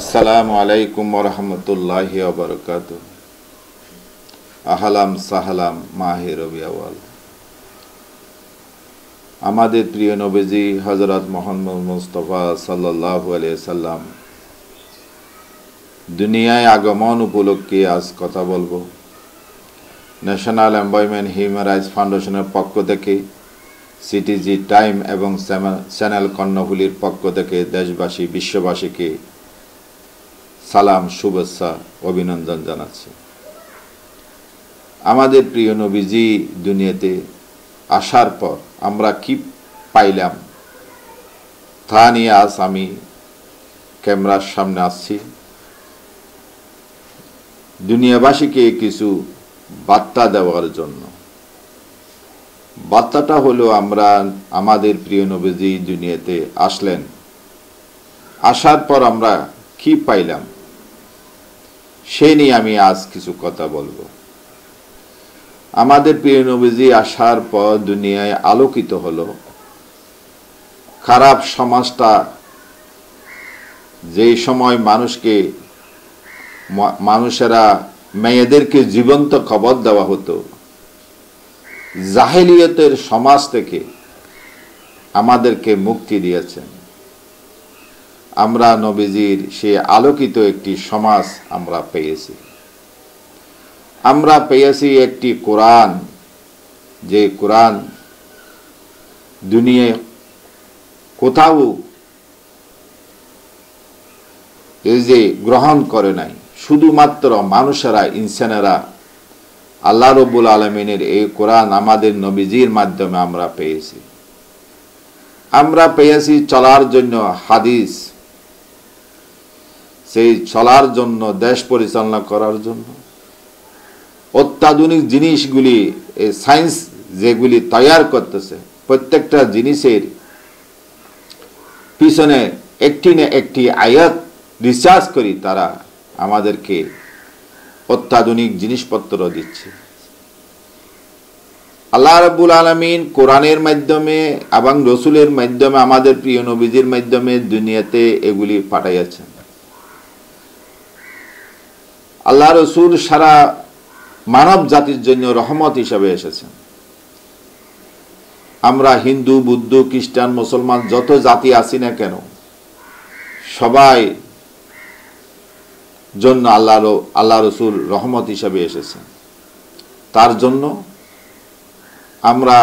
আসসালামু আলাইকুম ওরহমতুল্লাহ ওবরকাত আহালাম সাহালাম মাহে রবি আওয়াল আমাদের প্রিয় নবীজি হজরত মোহাম্মদ মুস্তফা সাল্লাহু সাল্লাম দুনিয়ায় আগমন উপলক্ষে আজ কথা বলবো ন্যাশনাল এমপ্লয়মেন্ট হিউম্যান রাইটস ফাউন্ডেশনের পক্ষ থেকে সিটিজি টাইম এবং চ্যানেল কর্ণফুলির পক্ষ থেকে দেশবাসী বিশ্ববাসীকে সালাম শুভেচ্ছা অভিনন্দন জানাচ্ছি আমাদের প্রিয় নবীজি দুনিয়াতে আসার পর আমরা কি পাইলাম তা নিয়ে আজ আমি ক্যামেরার সামনে আসছি দুনিয়াবাসীকে কিছু বার্তা দেওয়ার জন্য বার্তাটা হলো আমরা আমাদের প্রিয় নবীজি দুনিয়াতে আসলেন আসার পর আমরা কি পাইলাম সে নিয়ে আমি আজ কিছু কথা বলবো আমাদের প্রিয় নবীজি আসার পর দুনিয়ায় আলোকিত হলো খারাপ সমাজটা যে সময় মানুষকে মানুষেরা মেয়েদেরকে জীবন্ত খবর দেওয়া হতো জাহেলিয়তের সমাজ থেকে আমাদেরকে মুক্তি দিয়েছেন আমরা নবীজির সে আলোকিত একটি সমাজ আমরা পেয়েছি আমরা পেয়েছি একটি কোরআন যে কোরআন দুনিয়ায় কোথাও যে গ্রহণ করে নাই শুধুমাত্র মানুষেরা ইনসানেরা আল্লাহ রবুল আলমিনের এই কোরআন আমাদের নবীজির মাধ্যমে আমরা পেয়েছি আমরা পেয়েছি চলার জন্য হাদিস সেই চলার জন্য দেশ পরিচালনা করার জন্য অত্যাধুনিক জিনিসগুলি এই সায়েন্স যেগুলি তৈয়ার করতেছে প্রত্যেকটা জিনিসের পিছনে একটি না একটি আয়াত রিসার্চ করি তারা আমাদেরকে অত্যাধুনিক জিনিসপত্র দিচ্ছে আল্লাহ রাবুল আলমিন কোরআনের মাধ্যমে এবং রসুলের মাধ্যমে আমাদের প্রিয় নবীজির মাধ্যমে দুনিয়াতে এগুলি পাঠাইয়াছেন আল্লাহ রসুল সারা মানব জাতির জন্য রহমত হিসাবে এসেছেন আমরা হিন্দু বুদ্ধ খ্রিস্টান মুসলমান যত জাতি আছি না কেন সবাই জন্য আল্লাহ আল্লাহ রসুল রহমত হিসাবে এসেছেন তার জন্য আমরা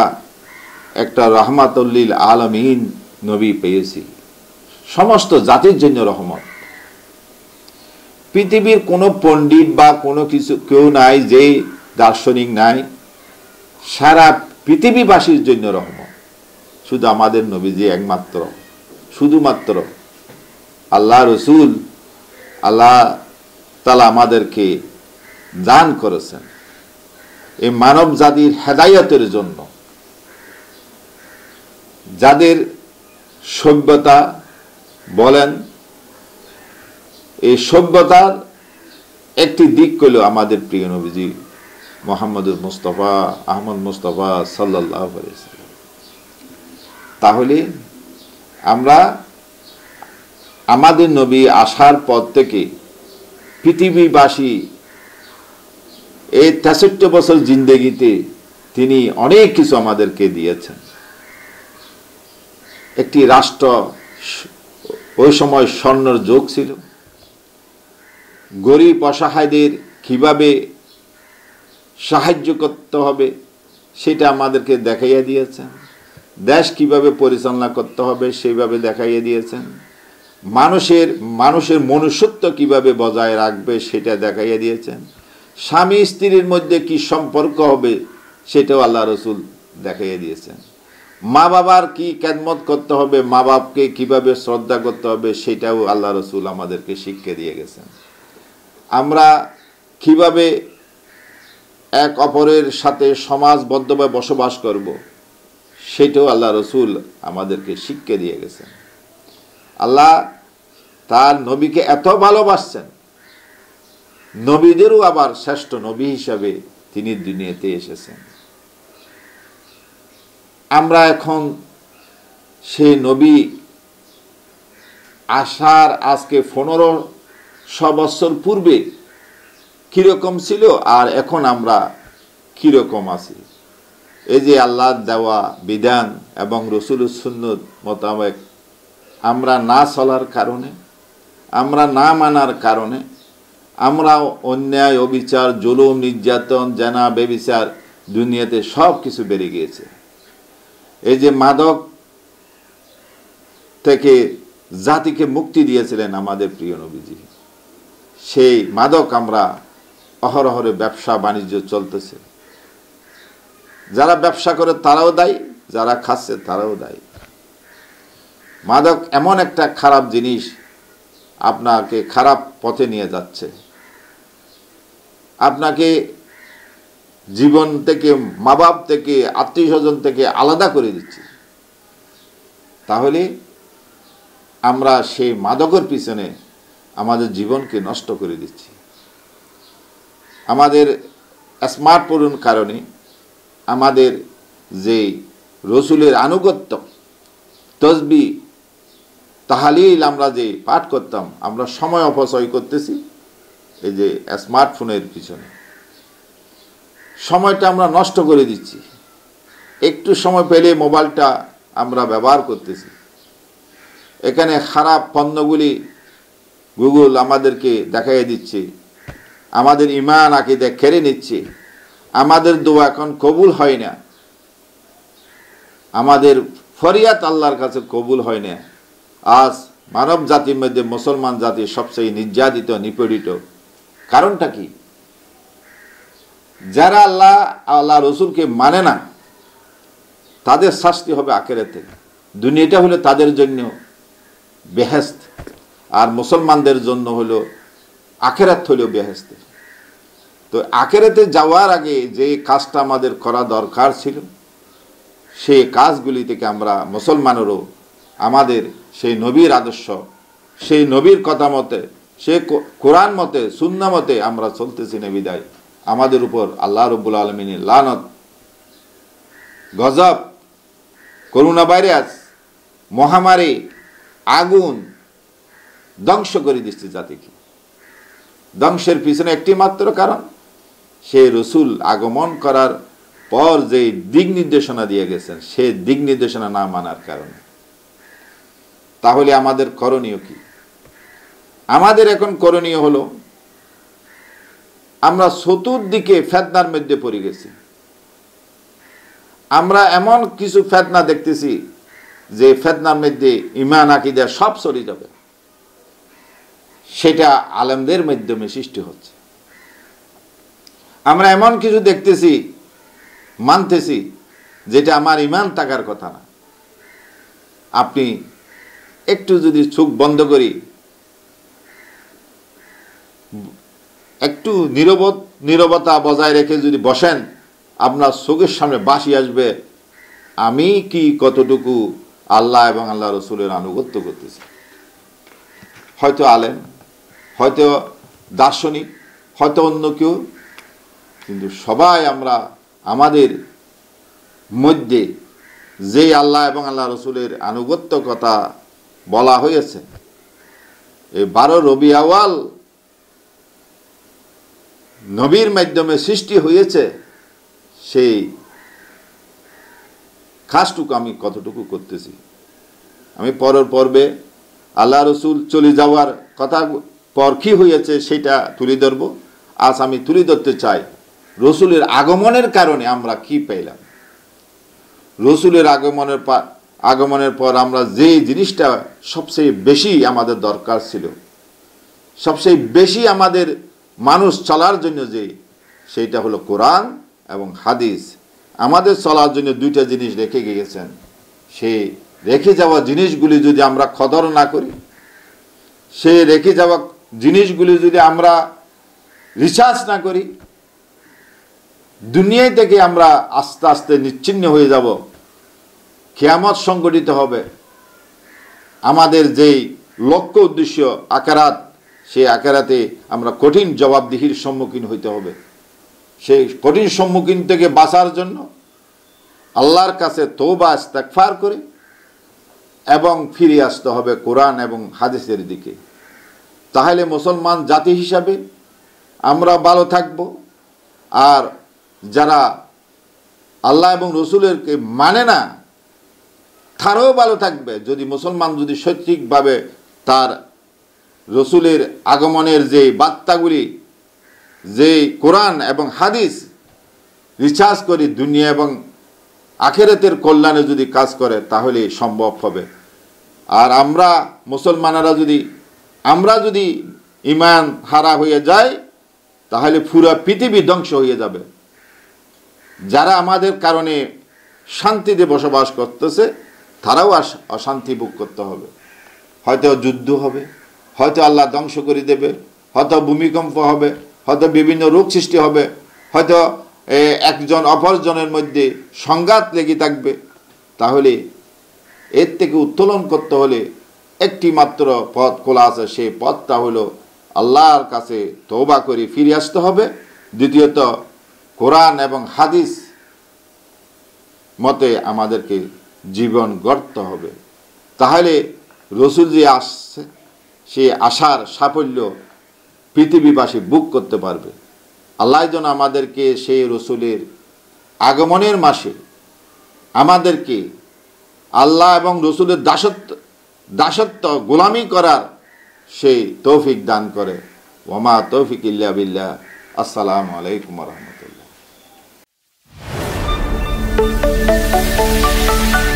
একটা রহমাতুল্লিল আলমিন নবী পেয়েছি সমস্ত জাতির জন্য রহমত পৃথিবীর কোনো পণ্ডিত বা কোনো কিছু কেউ নাই যে দার্শনিক নাই সারা পৃথিবীবাসীর জন্য রহমত শুধু আমাদের নবীজি একমাত্র শুধুমাত্র আল্লাহ রসুল আল্লাহ তালা আমাদেরকে দান করেছেন এই মানব জাতির হেদায়তের জন্য যাদের সভ্যতা বলেন এই সভ্যতার একটি দিক হল আমাদের প্রিয় নবীজি মোহাম্মদ মুস্তফা আহমদ মুস্তফা সাল্লাহ তাহলে আমরা আমাদের নবী আসার পর থেকে পৃথিবীবাসী এই তেষট্টি বছর জিন্দেগিতে তিনি অনেক কিছু আমাদেরকে দিয়েছেন একটি রাষ্ট্র ওই সময় স্বর্ণর যোগ ছিল গরিব অসহায়দের কীভাবে সাহায্য করতে হবে সেটা আমাদেরকে দেখাইয়া দিয়েছেন দেশ কিভাবে পরিচালনা করতে হবে সেইভাবে দেখাইয়া দিয়েছেন মানুষের মানুষের মনুষ্যত্ব কিভাবে বজায় রাখবে সেটা দেখাইয়া দিয়েছেন স্বামী স্ত্রীর মধ্যে কি সম্পর্ক হবে সেটাও আল্লাহ রসুল দেখাইয়া দিয়েছেন মা বাবার কি কেদমত করতে হবে মা বাপকে কিভাবে শ্রদ্ধা করতে হবে সেটাও আল্লাহ রসুল আমাদেরকে শিক্ষা দিয়ে গেছেন আমরা কিভাবে এক অপরের সাথে সমাজবদ্ধভাবে বসবাস করব। সেটাও আল্লাহ রসুল আমাদেরকে শিক্ষা দিয়ে গেছেন আল্লাহ তার নবীকে এত ভালোবাসছেন নবীদেরও আবার শ্রেষ্ঠ নবী হিসাবে তিনি দুনিয়াতে এসেছেন আমরা এখন সেই নবী আসার আজকে পনেরো সবৎসর পূর্বে কীরকম ছিল আর এখন আমরা কীরকম আছি এই যে আল্লাহ দেওয়া বিধান এবং রসুলুসুন্নত মোতাবেক আমরা না চলার কারণে আমরা না মানার কারণে আমরা অন্যায় অবিচার জুলুম নির্যাতন জানা বেবিচার দুনিয়াতে সব কিছু বেড়ে গিয়েছে এই যে মাদক থেকে জাতিকে মুক্তি দিয়েছিলেন আমাদের প্রিয় নবীজি সেই মাদক আমরা অহরহরে ব্যবসা বাণিজ্য চলতেছে যারা ব্যবসা করে তারাও দায়ী যারা খাচ্ছে তারাও দায়ী মাদক এমন একটা খারাপ জিনিস আপনাকে খারাপ পথে নিয়ে যাচ্ছে আপনাকে জীবন থেকে মা বাপ থেকে আত্মীয় স্বজন থেকে আলাদা করে দিচ্ছে তাহলে আমরা সেই মাদকের পিছনে আমাদের জীবনকে নষ্ট করে দিচ্ছি আমাদের স্মার্টফোনের কারণে আমাদের যে রসুলের আনুগত্য তসবি তাহালিল আমরা যে পাঠ করতাম আমরা সময় অপচয় করতেছি এই যে স্মার্টফোনের পিছনে সময়টা আমরা নষ্ট করে দিচ্ছি একটু সময় পেলে মোবাইলটা আমরা ব্যবহার করতেছি এখানে খারাপ পণ্যগুলি গুগল আমাদেরকে দেখাই দিচ্ছে আমাদের ইমান দেখ কেড়ে নিচ্ছে আমাদের দোয়া এখন কবুল হয় না আমাদের ফরিয়াত আল্লাহর কাছে কবুল হয় না আজ মানব জাতির মধ্যে মুসলমান জাতি সবচেয়ে নির্যাতিত নিপীড়িত কারণটা কি যারা আল্লাহ আল্লাহ রসুলকে মানে না তাদের শাস্তি হবে আখেরাতে দুনিয়াটা হলে তাদের জন্য বেহেস্ত আর মুসলমানদের জন্য হলো আখেরাত হইল বেহেস্তে তো আখেরাতে যাওয়ার আগে যে কাজটা আমাদের করা দরকার ছিল সেই কাজগুলি থেকে আমরা মুসলমানেরও আমাদের সেই নবীর আদর্শ সেই নবীর কথা মতে সে কোরআন মতে সুন্না মতে আমরা চলতেছি না বিদায় আমাদের উপর আল্লাহ রবুল আলমিনী লানত গজব করোনা ভাইরাস মহামারী আগুন ধ্বংস করে দিচ্ছে জাতিকে ধ্বংসের পিছনে একটি মাত্র কারণ সে রসুল আগমন করার পর যে দিক নির্দেশনা দিয়ে গেছেন সে দিক নির্দেশনা না মানার কারণে তাহলে আমাদের করণীয় কি আমাদের এখন করণীয় হলো আমরা চতুর্দিকে ফেতনার মধ্যে পড়ে গেছি আমরা এমন কিছু ফেতনা দেখতেছি যে ফেতনার মধ্যে ইমান আকিদা সব চলে যাবে সেটা আলেমদের মাধ্যমে সৃষ্টি হচ্ছে আমরা এমন কিছু দেখতেছি মানতেছি যেটা আমার ইমান থাকার কথা না আপনি একটু যদি চোখ বন্ধ করি একটু নিরবত নিরবতা বজায় রেখে যদি বসেন আপনার চোখের সামনে বাসি আসবে আমি কি কতটুকু আল্লাহ এবং আল্লাহ রসুলের আনুগত্য করতেছি হয়তো আলেন হয়তো দার্শনিক হয়তো অন্য কেউ কিন্তু সবাই আমরা আমাদের মধ্যে যেই আল্লাহ এবং আল্লাহ রসুলের আনুগত্য কথা বলা হয়েছে এই বারো রবি আওয়াল নবীর মাধ্যমে সৃষ্টি হয়েছে সেই খাসটুকু আমি কতটুকু করতেছি আমি পরের পর্বে আল্লাহ রসুল চলে যাওয়ার কথা পর কী হয়েছে সেটা তুলে ধরব আজ আমি তুলে ধরতে চাই রসুলের আগমনের কারণে আমরা কি পাইলাম রসুলের আগমনের আগমনের পর আমরা যে জিনিসটা সবচেয়ে বেশি আমাদের দরকার ছিল সবচেয়ে বেশি আমাদের মানুষ চলার জন্য যে সেইটা হলো কোরআন এবং হাদিস আমাদের চলার জন্য দুইটা জিনিস রেখে গিয়েছেন সেই রেখে যাওয়া জিনিসগুলি যদি আমরা খদর না করি সে রেখে যাওয়া জিনিসগুলি যদি আমরা রিসার্চ না করি দুনিয়ায় থেকে আমরা আস্তে আস্তে নিচ্ছিন্ন হয়ে যাব খেয়ামত সংগঠিত হবে আমাদের যেই লক্ষ্য উদ্দেশ্য আকারাত সেই আকারাতে আমরা কঠিন জবাবদিহির সম্মুখীন হইতে হবে সেই কঠিন সম্মুখীন থেকে বাঁচার জন্য আল্লাহর কাছে তৌবা ইস্তাকফার করে এবং ফিরে আসতে হবে কোরআন এবং হাদিসের দিকে তাহলে মুসলমান জাতি হিসাবে আমরা ভালো থাকব আর যারা আল্লাহ এবং রসুলেরকে মানে না তারাও ভালো থাকবে যদি মুসলমান যদি সঠিকভাবে তার রসুলের আগমনের যে বার্তাগুলি যে কোরআন এবং হাদিস রিচার্জ করি দুনিয়া এবং আখেরাতের কল্যাণে যদি কাজ করে তাহলে সম্ভব হবে আর আমরা মুসলমানেরা যদি আমরা যদি ইমান হারা হয়ে যায় তাহলে পুরা পৃথিবী ধ্বংস হয়ে যাবে যারা আমাদের কারণে শান্তিতে বসবাস করতেছে তারাও অশান্তি ভোগ করতে হবে হয়তো যুদ্ধ হবে হয়তো আল্লাহ ধ্বংস করে দেবে হয়তো ভূমিকম্প হবে হয়তো বিভিন্ন রোগ সৃষ্টি হবে হয়তো একজন অপরজনের মধ্যে সংঘাত লেগে থাকবে তাহলে এর থেকে উত্তোলন করতে হলে একটি মাত্র পথ খোলা আছে সেই পথটা হলো আল্লাহর কাছে তৌবা করে ফিরে আসতে হবে দ্বিতীয়ত কোরআন এবং হাদিস মতে আমাদেরকে জীবন গড়তে হবে তাহলে রসুল যে আসছে সে আশার সাফল্য পৃথিবীবাসী বুক করতে পারবে আল্লাহ যেন আমাদেরকে সেই রসুলের আগমনের মাসে আমাদেরকে আল্লাহ এবং রসুলের দাসত্ব দাসত্ব গোলামি করার সেই তৌফিক দান করে ওমা তৌফিক ইল্লা বিল্লা আসসালামু আলাইকুম রহমতুল্লাহ